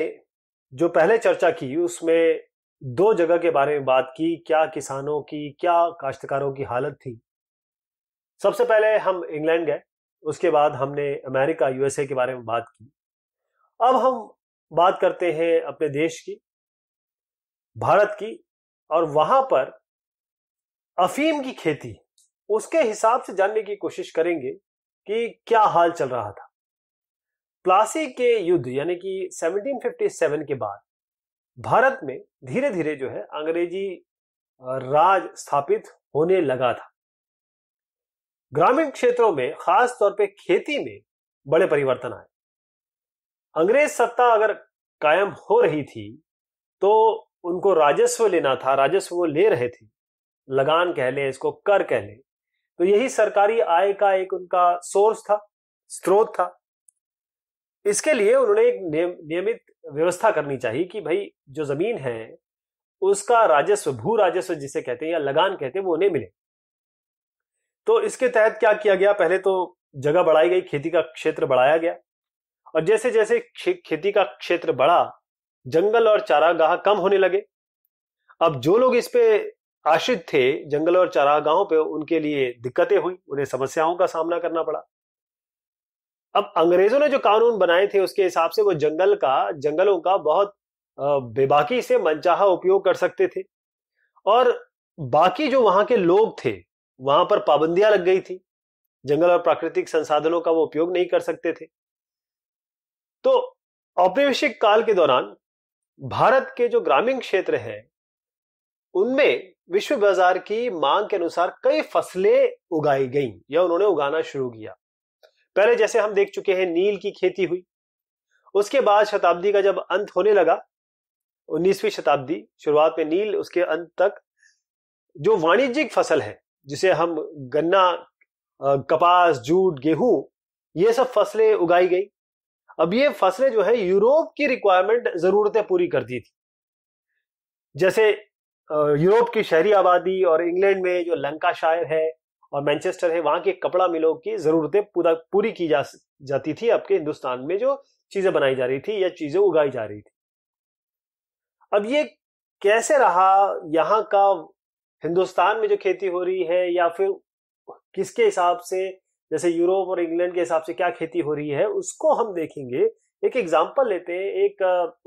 जो पहले चर्चा की उसमें दो जगह के बारे में बात की क्या किसानों की क्या काश्तकारों की हालत थी सबसे पहले हम इंग्लैंड गए उसके बाद हमने अमेरिका यूएसए के बारे में बात की अब हम बात करते हैं अपने देश की भारत की और वहां पर अफीम की खेती उसके हिसाब से जानने की कोशिश करेंगे कि क्या हाल चल रहा था प्लासी के युद्ध यानी कि 1757 के बाद भारत में धीरे धीरे जो है अंग्रेजी राज स्थापित होने लगा था ग्रामीण क्षेत्रों में खास तौर पे खेती में बड़े परिवर्तन आए अंग्रेज सत्ता अगर कायम हो रही थी तो उनको राजस्व लेना था राजस्व वो ले रहे थे लगान कह लें इसको कर कह लें तो यही सरकारी आय का एक उनका सोर्स था स्रोत था इसके लिए उन्होंने एक नियमित व्यवस्था करनी चाहिए कि भाई जो जमीन है उसका राजस्व भू राजस्व जिसे कहते हैं या लगान कहते हैं वो उन्हें मिले तो इसके तहत क्या किया गया पहले तो जगह बढ़ाई गई खेती का क्षेत्र बढ़ाया गया और जैसे जैसे खेती का क्षेत्र बढ़ा जंगल और चारागाह कम होने लगे अब जो लोग इस पे आश्रित थे जंगल और चारागाहों पे उनके लिए दिक्कतें हुई उन्हें समस्याओं का सामना करना पड़ा अब अंग्रेजों ने जो कानून बनाए थे उसके हिसाब से वो जंगल का जंगलों का बहुत बेबाकी से मनचाहा उपयोग कर सकते थे और बाकी जो वहां के लोग थे वहां पर पाबंदियां लग गई थी जंगल और प्राकृतिक संसाधनों का वो उपयोग नहीं कर सकते थे तो औपनिवेशिक काल के दौरान भारत के जो ग्रामीण क्षेत्र है उनमें विश्व बाजार की मांग के अनुसार कई फसलें उगाई गई या उन्होंने उगाना शुरू किया पहले जैसे हम देख चुके हैं नील की खेती हुई उसके बाद शताब्दी का जब अंत होने लगा 19वीं शताब्दी शुरुआत में नील उसके अंत तक जो वाणिज्यिक फसल है जिसे हम गन्ना कपास जूट गेहूं ये सब फसलें उगाई गई अब ये फसलें जो है यूरोप की रिक्वायरमेंट जरूरतें पूरी करती थी जैसे यूरोप की शहरी आबादी और इंग्लैंड में जो लंका शायर है और मैनचेस्टर है वहाँ के कपड़ा मिलों की ज़रूरतें पूरा पूरी की जा जाती थी आपके हिंदुस्तान में जो चीज़ें बनाई जा रही थी या चीज़ें उगाई जा रही थी अब ये कैसे रहा यहाँ का हिंदुस्तान में जो खेती हो रही है या फिर किसके हिसाब से जैसे यूरोप और इंग्लैंड के हिसाब से क्या खेती हो रही है उसको हम देखेंगे एक एग्जाम्पल लेते हैं एक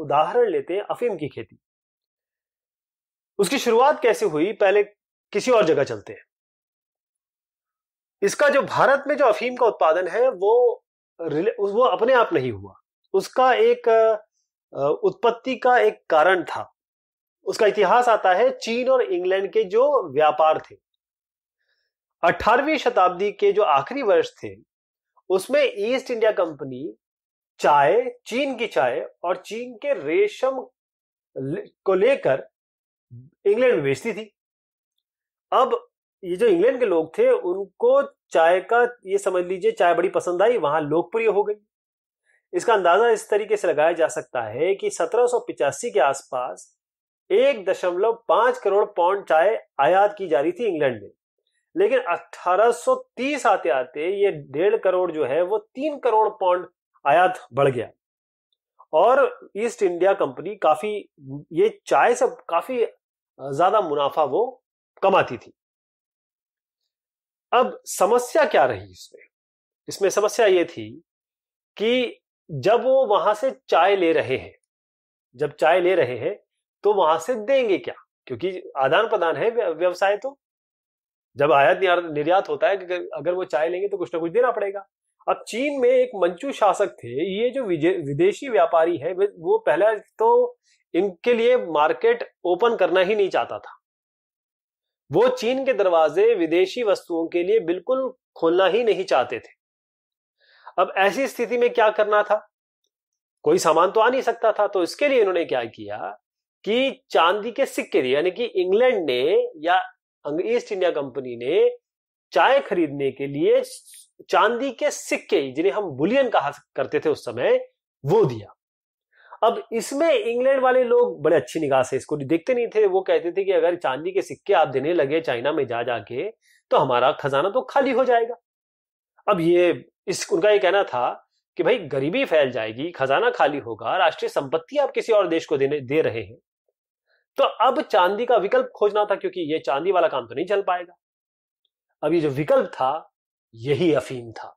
उदाहरण लेते हैं अफीम की खेती उसकी शुरुआत कैसे हुई पहले किसी और जगह चलते हैं इसका जो भारत में जो अफीम का उत्पादन है वो वो अपने आप नहीं हुआ उसका एक उत्पत्ति का एक कारण था उसका इतिहास आता है चीन और इंग्लैंड के जो व्यापार थे 18वीं शताब्दी के जो आखिरी वर्ष थे उसमें ईस्ट इंडिया कंपनी चाय चीन की चाय और चीन के रेशम को लेकर इंग्लैंड में बेचती थी अब ये जो इंग्लैंड के लोग थे उनको चाय का ये समझ लीजिए चाय बड़ी पसंद आई वहां लोकप्रिय हो गई इसका अंदाजा इस तरीके से लगाया जा सकता है कि सत्रह के आसपास एक दशमलव पांच करोड़ पाउंड चाय आयात की जा रही थी इंग्लैंड में लेकिन 1830 आते आते ये डेढ़ करोड़ जो है वो तीन करोड़ पाउंड आयात बढ़ गया और ईस्ट इंडिया कंपनी काफी ये चाय से काफी ज्यादा मुनाफा वो कमाती थी अब समस्या क्या रही इसमें इसमें समस्या ये थी कि जब वो वहां से चाय ले रहे हैं जब चाय ले रहे हैं तो वहां से देंगे क्या क्योंकि आदान प्रदान है व्यवसाय तो जब आयात निर्यात होता है अगर वो चाय लेंगे तो कुछ ना कुछ देना पड़ेगा अब चीन में एक मंचू शासक थे ये जो विदेशी व्यापारी है वो पहले तो इनके लिए मार्केट ओपन करना ही नहीं चाहता था वो चीन के दरवाजे विदेशी वस्तुओं के लिए बिल्कुल खोलना ही नहीं चाहते थे अब ऐसी स्थिति में क्या करना था कोई सामान तो आ नहीं सकता था तो इसके लिए इन्होंने क्या किया कि चांदी के सिक्के दिए यानी कि इंग्लैंड ने या ईस्ट इंडिया कंपनी ने चाय खरीदने के लिए चांदी के सिक्के जिन्हें हम बुलियन कहा करते थे उस समय वो दिया अब इसमें इंग्लैंड वाले लोग बड़े अच्छी निगाह से इसको देखते नहीं थे वो कहते थे कि अगर चांदी के सिक्के आप देने लगे चाइना में जा जाके तो हमारा खजाना तो खाली हो जाएगा अब ये इस उनका ये कहना था कि भाई गरीबी फैल जाएगी खजाना खाली होगा राष्ट्रीय संपत्ति आप किसी और देश को देने दे रहे हैं तो अब चांदी का विकल्प खोजना था क्योंकि ये चांदी वाला काम तो नहीं चल पाएगा अब ये जो विकल्प था यही अफीम था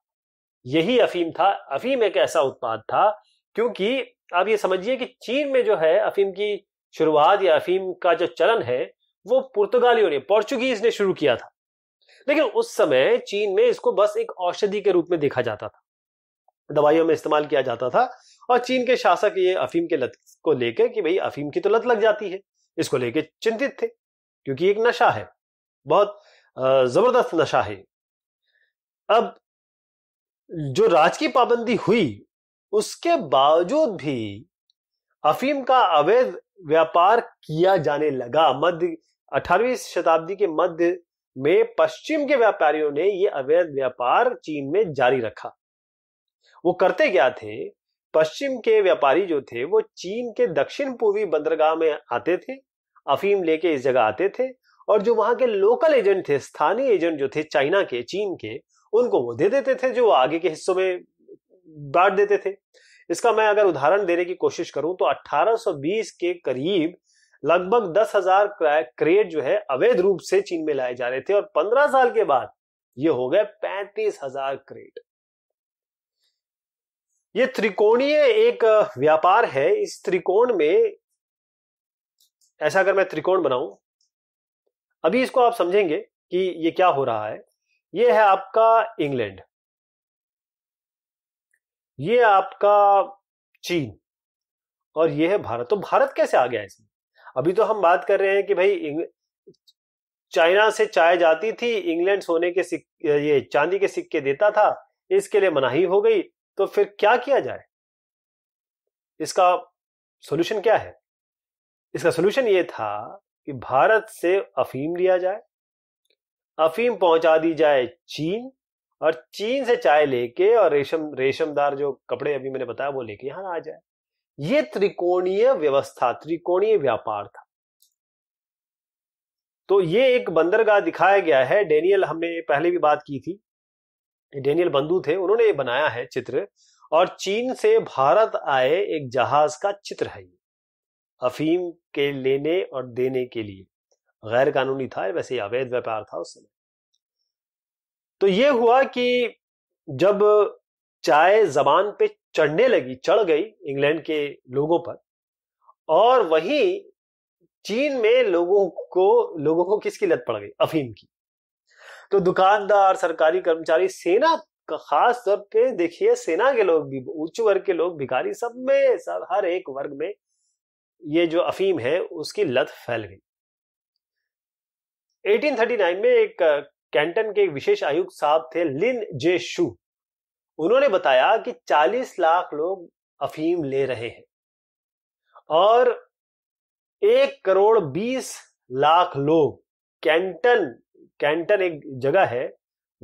यही अफीम था अफीम एक ऐसा उत्पाद था क्योंकि तो आप ये समझिए कि चीन में जो है अफीम की शुरुआत या अफीम का जो चलन है वो पुर्तगालियों ने पोर्चुगीज ने शुरू किया था लेकिन उस समय चीन में इसको बस एक औषधि के रूप में देखा जाता था दवाइयों में इस्तेमाल किया जाता था और चीन के शासक ये अफीम के लत को लेकर कि भाई अफीम की तो लत लग जाती है इसको लेकर चिंतित थे क्योंकि एक नशा है बहुत जबरदस्त नशा है अब जो राजकीय पाबंदी हुई उसके बावजूद भी अफीम का अवैध व्यापार किया जाने लगा मध्य 18वीं शताब्दी के मध्य में पश्चिम के व्यापारियों ने ये अवैध व्यापार चीन में जारी रखा वो करते क्या थे पश्चिम के व्यापारी जो थे वो चीन के दक्षिण पूर्वी बंदरगाह में आते थे अफीम लेके इस जगह आते थे और जो वहां के लोकल एजेंट थे स्थानीय एजेंट जो थे चाइना के चीन के उनको वो दे देते थे जो आगे के हिस्सों में बांट देते थे इसका मैं अगर उदाहरण देने की कोशिश करूं तो 1820 के करीब लगभग हजार क्रेट जो है अवैध रूप से चीन में लाए जा रहे थे और 15 साल के बाद ये हो गए हजार क्रेट ये त्रिकोणीय एक व्यापार है इस त्रिकोण में ऐसा अगर मैं त्रिकोण बनाऊं अभी इसको आप समझेंगे कि ये क्या हो रहा है ये है आपका इंग्लैंड ये आपका चीन और ये है भारत तो भारत कैसे आ गया इसमें अभी तो हम बात कर रहे हैं कि भाई चाइना से चाय जाती थी इंग्लैंड सोने के सिक्के ये चांदी के सिक्के देता था इसके लिए मनाही हो गई तो फिर क्या किया जाए इसका सोल्यूशन क्या है इसका सोल्यूशन ये था कि भारत से अफीम लिया जाए अफीम पहुंचा दी जाए चीन और चीन से चाय लेके और रेशम रेशमदार जो कपड़े अभी मैंने बताया वो लेके यहां आ जाए ये त्रिकोणीय व्यवस्था त्रिकोणीय व्यापार था तो ये एक बंदरगाह दिखाया गया है डेनियल हमने पहले भी बात की थी डेनियल बंधु थे उन्होंने ये बनाया है चित्र और चीन से भारत आए एक जहाज का चित्र है ये अफीम के लेने और देने के लिए गैर कानूनी था वैसे अवैध व्यापार था उस समय तो ये हुआ कि जब चाय जबान पे चढ़ने लगी चढ़ गई इंग्लैंड के लोगों पर और वहीं चीन में लोगों को लोगों को किसकी लत पड़ गई अफीम की तो दुकानदार सरकारी कर्मचारी सेना का खास तौर पे देखिए सेना के लोग भी उच्च वर्ग के लोग भिखारी सब में सब हर एक वर्ग में ये जो अफीम है उसकी लत फैल गई 1839 में एक कैंटन के विशेष आयुक्त साहब थे लिन जे शू उन्होंने बताया कि 40 लाख लोग अफीम ले रहे हैं और एक करोड़ बीस लाख लोग कैंटन कैंटन एक जगह है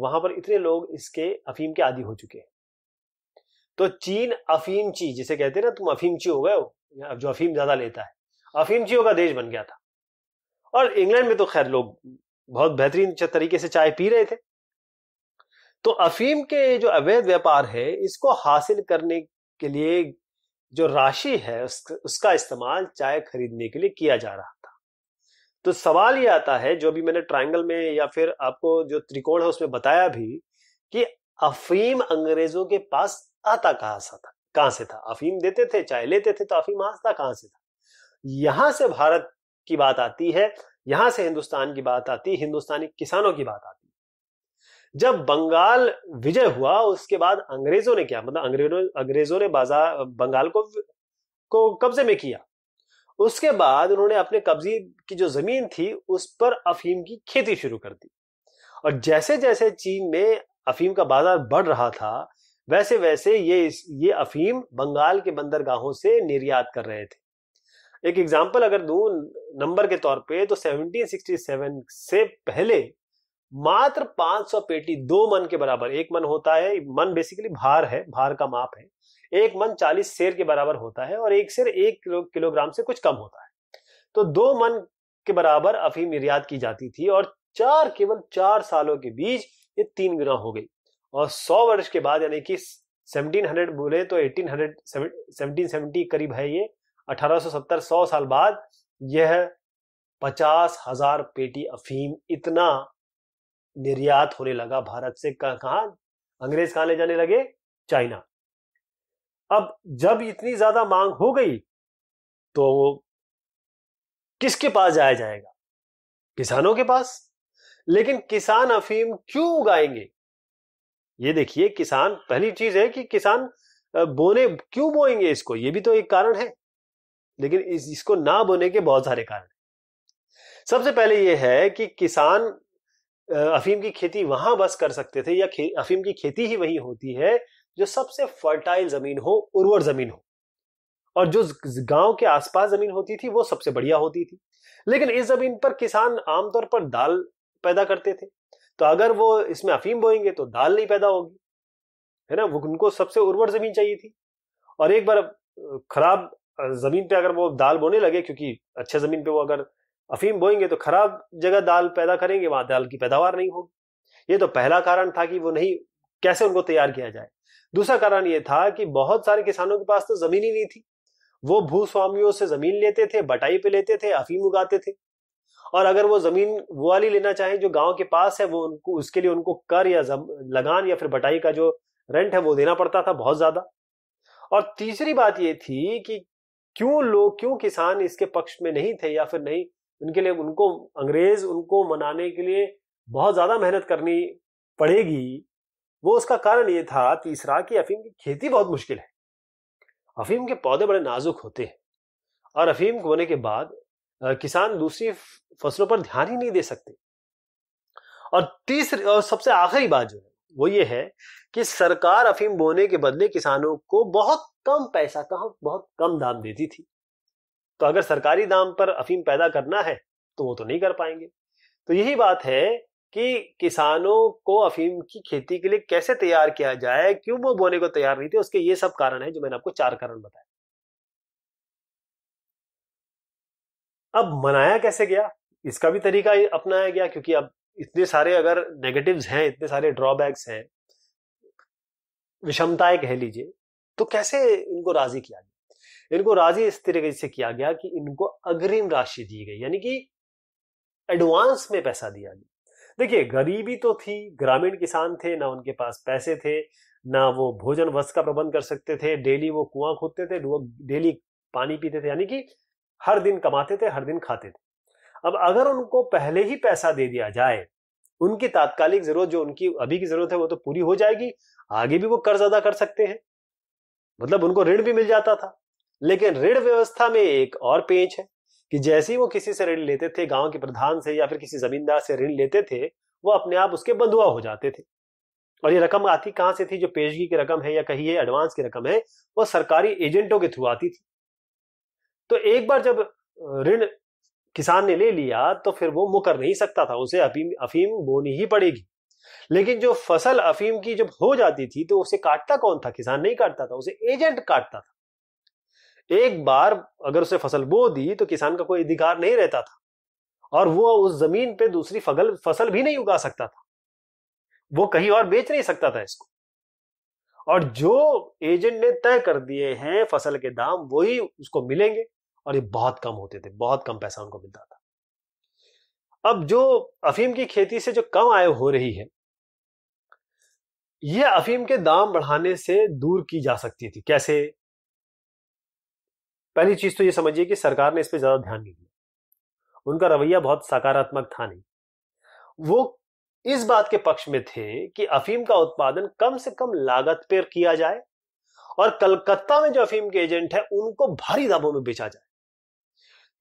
वहां पर इतने लोग इसके अफीम के आदि हो चुके हैं तो चीन अफीमची जिसे कहते हैं ना तुम अफीमची हो गए हो जो अफीम ज्यादा लेता है अफीमचियों का देश बन गया था और इंग्लैंड में तो खैर लोग बहुत बेहतरीन तरीके से चाय पी रहे थे तो अफीम के जो अवैध व्यापार है इसको हासिल करने के लिए जो राशि है उसका इस्तेमाल चाय खरीदने के लिए किया जा रहा था तो सवाल ये आता है जो भी मैंने ट्रायंगल में या फिर आपको जो त्रिकोण है उसमें बताया भी कि अफीम अंग्रेजों के पास आता कहां सा था कहां से था अफीम देते थे चाय लेते थे तो अफीम आता कहां से था यहां से भारत की बात आती है यहां से हिंदुस्तान की बात आती हिंदुस्तानी किसानों की बात आती जब बंगाल विजय हुआ उसके बाद अंग्रेजों ने क्या मतलब अंग्रेजों अंग्रेजों ने बाजार बंगाल को को कब्जे में किया उसके बाद उन्होंने अपने कब्जे की जो जमीन थी उस पर अफीम की खेती शुरू कर दी और जैसे जैसे चीन में अफीम का बाजार बढ़ रहा था वैसे वैसे ये ये अफीम बंगाल के बंदरगाहों से निर्यात कर रहे थे एक एग्जाम्पल अगर दू नंबर के तौर पे तो 1767 से पहले मात्र 500 पेटी दो मन के बराबर एक मन होता है मन बेसिकली भार है भार का माप है एक मन 40 शेर के बराबर होता है और एक शेर एक किलो, किलोग्राम से कुछ कम होता है तो दो मन के बराबर अफीम निर्यात की जाती थी और चार केवल चार सालों के बीच ये तीन गुना हो गई और सौ वर्ष के बाद यानी कि 1700 बोले तो 1800 1770 करीब है ये 1870 सौ साल बाद यह पचास हजार पेटी अफीम इतना निर्यात होने लगा भारत से कहा अंग्रेज कहा ले जाने लगे चाइना अब जब इतनी ज्यादा मांग हो गई तो किसके पास जाया जाएगा किसानों के पास लेकिन किसान अफीम क्यों उगाएंगे ये देखिए किसान पहली चीज है कि किसान बोने क्यों बोएंगे इसको ये भी तो एक कारण है लेकिन इस इसको ना बोने के बहुत सारे कारण सबसे पहले यह है कि किसान अफीम की खेती वहां बस कर सकते थे या अफीम की खेती ही वही होती है जो सबसे फर्टाइल जमीन हो उर्वर जमीन हो और जो गांव के आसपास जमीन होती थी वो सबसे बढ़िया होती थी लेकिन इस जमीन पर किसान आमतौर पर दाल पैदा करते थे तो अगर वो इसमें अफीम बोएंगे तो दाल नहीं पैदा होगी है ना वो उनको सबसे उर्वर जमीन चाहिए थी और एक बार खराब ज़मीन पे अगर वो दाल बोने लगे क्योंकि अच्छे ज़मीन पे वो अगर अफीम बोएंगे तो खराब जगह दाल पैदा करेंगे वहाँ दाल की पैदावार नहीं होगी ये तो पहला कारण था कि वो नहीं कैसे उनको तैयार किया जाए दूसरा कारण ये था कि बहुत सारे किसानों के पास तो ज़मीन ही नहीं थी वो भूस्वामियों से ज़मीन लेते थे बटाई पे लेते थे अफीम उगाते थे और अगर वो ज़मीन वो वाली लेना चाहें जो गांव के पास है वो उनको उसके लिए उनको कर या लगान या फिर बटाई का जो रेंट है वो देना पड़ता था बहुत ज़्यादा और तीसरी बात ये थी कि क्यों लोग क्यों किसान इसके पक्ष में नहीं थे या फिर नहीं उनके लिए उनको अंग्रेज उनको मनाने के लिए बहुत ज्यादा मेहनत करनी पड़ेगी वो उसका कारण ये था तीसरा कि अफीम की खेती बहुत मुश्किल है अफीम के पौधे बड़े नाजुक होते हैं और अफीम होने के बाद किसान दूसरी फसलों पर ध्यान ही नहीं दे सकते और तीसरी और सबसे आखिरी बात जो है वो ये है कि सरकार अफीम बोने के बदले किसानों को बहुत कम पैसा कहा बहुत कम दाम देती थी तो अगर सरकारी दाम पर अफीम पैदा करना है तो वो तो नहीं कर पाएंगे तो यही बात है कि किसानों को अफीम की खेती के लिए कैसे तैयार किया जाए क्यों वो बोने को तैयार नहीं थे उसके ये सब कारण है जो मैंने आपको चार कारण बताए अब मनाया कैसे गया इसका भी तरीका अपनाया गया क्योंकि अब इतने सारे अगर नेगेटिव्स हैं इतने सारे ड्रॉबैक्स हैं विषमताएं कह लीजिए तो कैसे इनको राजी किया गया इनको राजी इस तरीके से किया गया कि इनको अग्रिम राशि दी गई यानी कि एडवांस में पैसा दिया गया देखिए गरीबी तो थी ग्रामीण किसान थे ना उनके पास पैसे थे ना वो भोजन वस्त्र का प्रबंध कर सकते थे डेली वो कुआं खोदते थे डेली पानी पीते थे यानी कि हर दिन कमाते थे हर दिन खाते थे अब अगर उनको पहले ही पैसा दे दिया जाए उनकी तात्कालिक जरूरत जो उनकी अभी की जरूरत है वो तो पूरी हो जाएगी आगे भी वो कर्ज अदा कर सकते हैं मतलब उनको ऋण भी मिल जाता था लेकिन ऋण व्यवस्था में एक और पेच है कि जैसे ही वो किसी से ऋण लेते थे गांव के प्रधान से या फिर किसी जमींदार से ऋण लेते थे वो अपने आप उसके बंधुआ हो जाते थे और ये रकम आती कहाँ से थी जो पेशगी की रकम है या कहिए एडवांस की रकम है वो सरकारी एजेंटों के थ्रू आती थी तो एक बार जब ऋण किसान ने ले लिया तो फिर वो मुकर नहीं सकता था उसे अफीम अफीम बोनी ही पड़ेगी लेकिन जो फसल अफीम की जब हो जाती थी तो उसे काटता कौन था किसान नहीं काटता था उसे एजेंट काटता था एक बार अगर उसे फसल बो दी तो किसान का कोई अधिकार नहीं रहता था और वो उस जमीन पे दूसरी फगल फसल भी नहीं उगा सकता था वो कहीं और बेच नहीं सकता था इसको और जो एजेंट ने तय कर दिए हैं फसल के दाम वही उसको मिलेंगे और ये बहुत कम होते थे बहुत कम पैसा उनको मिलता था अब जो अफीम की खेती से जो कम आय हो रही है यह अफीम के दाम बढ़ाने से दूर की जा सकती थी कैसे पहली चीज तो ये समझिए कि सरकार ने इस पर ज्यादा ध्यान नहीं दिया उनका रवैया बहुत सकारात्मक था नहीं वो इस बात के पक्ष में थे कि अफीम का उत्पादन कम से कम लागत पर किया जाए और कलकत्ता में जो अफीम के एजेंट है उनको भारी दामों में बेचा जाए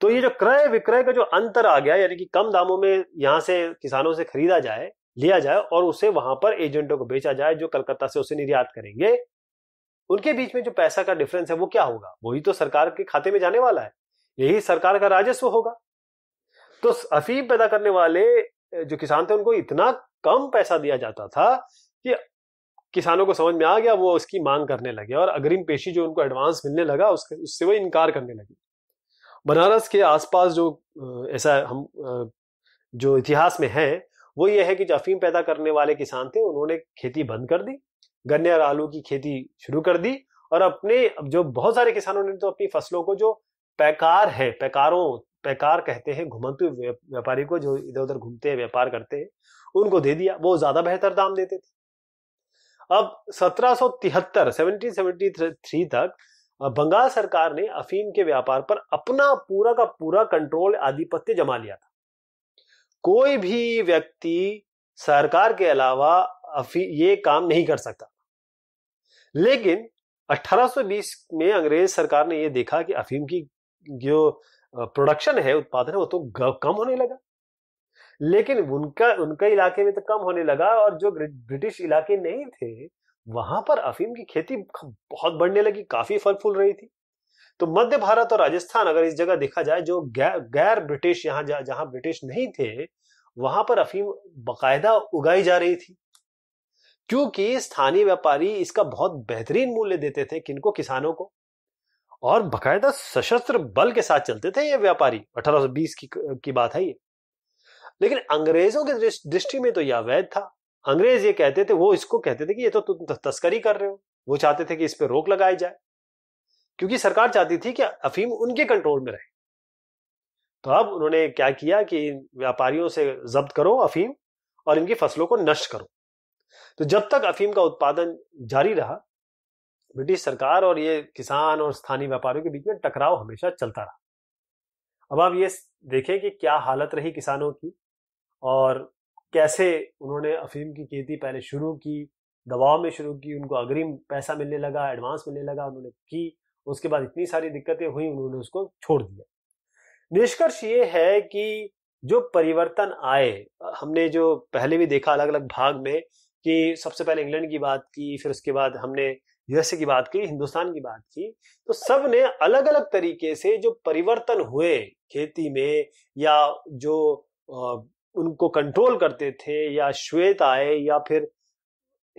तो ये जो क्रय विक्रय का जो अंतर आ गया यानी कि कम दामों में यहाँ से किसानों से खरीदा जाए लिया जाए और उसे वहां पर एजेंटों को बेचा जाए जो कलकत्ता से उसे निर्यात करेंगे उनके बीच में जो पैसा का डिफरेंस है वो क्या होगा वही तो सरकार के खाते में जाने वाला है यही सरकार का राजस्व होगा तो अफीम पैदा करने वाले जो किसान थे उनको इतना कम पैसा दिया जाता था कि किसानों को समझ में आ गया वो उसकी मांग करने लगे और अग्रिम पेशी जो उनको एडवांस मिलने लगा उसके उससे वो इनकार करने लगी बनारस के आसपास जो ऐसा हम जो इतिहास में है वो ये है कि जो अफीम पैदा करने वाले किसान थे उन्होंने खेती बंद कर दी गन्ने और आलू की खेती शुरू कर दी और अपने जो बहुत सारे किसानों ने तो अपनी फसलों को जो पैकार है पैकारों पैकार कहते हैं घुमंतु व्यापारी को जो इधर उधर घूमते हैं व्यापार करते हैं उनको दे दिया वो ज्यादा बेहतर दाम देते थे अब सत्रह 1773 तिहत्तर तक बंगाल सरकार ने अफीम के व्यापार पर अपना पूरा का पूरा कंट्रोल आधिपत्य जमा लिया था कोई भी व्यक्ति सरकार के अलावा ये काम नहीं कर सकता लेकिन 1820 में अंग्रेज सरकार ने यह देखा कि अफीम की जो प्रोडक्शन है उत्पादन है वो तो कम होने लगा लेकिन उनका उनके इलाके में तो कम होने लगा और जो ब्रिटिश इलाके नहीं थे वहां पर अफीम की खेती बहुत बढ़ने लगी काफी फल फूल रही थी तो मध्य भारत और राजस्थान अगर इस जगह देखा जाए जो गैर ब्रिटिश यहाँ जहां ब्रिटिश नहीं थे वहां पर अफीम बाकायदा उगाई जा रही थी क्योंकि स्थानीय व्यापारी इसका बहुत बेहतरीन मूल्य देते थे किनको किसानों को और बकायदा सशस्त्र बल के साथ चलते थे ये व्यापारी 1820 की की बात है ये लेकिन अंग्रेजों के दृष्टि में तो यह अवैध था अंग्रेज ये कहते थे वो इसको कहते थे कि ये तो तुम तस्करी कर रहे हो वो चाहते थे कि इस पर रोक लगाई जाए क्योंकि सरकार चाहती थी कि अफीम उनके कंट्रोल में रहे तो अब उन्होंने क्या किया कि व्यापारियों से जब्त करो अफीम और इनकी फसलों को नष्ट करो तो जब तक अफीम का उत्पादन जारी रहा ब्रिटिश सरकार और ये किसान और स्थानीय व्यापारियों के बीच में टकराव हमेशा चलता रहा अब आप ये देखें कि क्या हालत रही किसानों की और कैसे उन्होंने अफीम की खेती पहले शुरू की दबाव में शुरू की उनको अग्रिम पैसा मिलने लगा एडवांस मिलने लगा उन्होंने की उसके बाद इतनी सारी दिक्कतें हुई उन्होंने उसको छोड़ दिया निष्कर्ष ये है कि जो परिवर्तन आए हमने जो पहले भी देखा अलग अलग भाग में कि सबसे पहले इंग्लैंड की बात की फिर उसके बाद हमने यूएसए की बात की हिंदुस्तान की बात की तो सब ने अलग अलग तरीके से जो परिवर्तन हुए खेती में या जो उनको कंट्रोल करते थे या श्वेत आए या फिर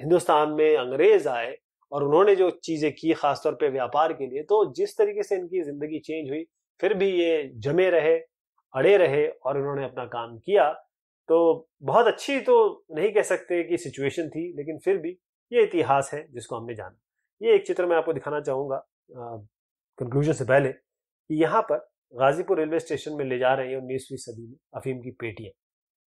हिंदुस्तान में अंग्रेज आए और उन्होंने जो चीज़ें की खासतौर पे व्यापार के लिए तो जिस तरीके से इनकी ज़िंदगी चेंज हुई फिर भी ये जमे रहे अड़े रहे और उन्होंने अपना काम किया तो बहुत अच्छी तो नहीं कह सकते कि सिचुएशन थी लेकिन फिर भी ये इतिहास है जिसको हमने जाना ये एक चित्र मैं आपको दिखाना चाहूँगा कंक्लूजन से पहले कि यहाँ पर गाजीपुर रेलवे स्टेशन में ले जा रहे हैं उन्नीसवीं सदी में अफीम की पेटियाँ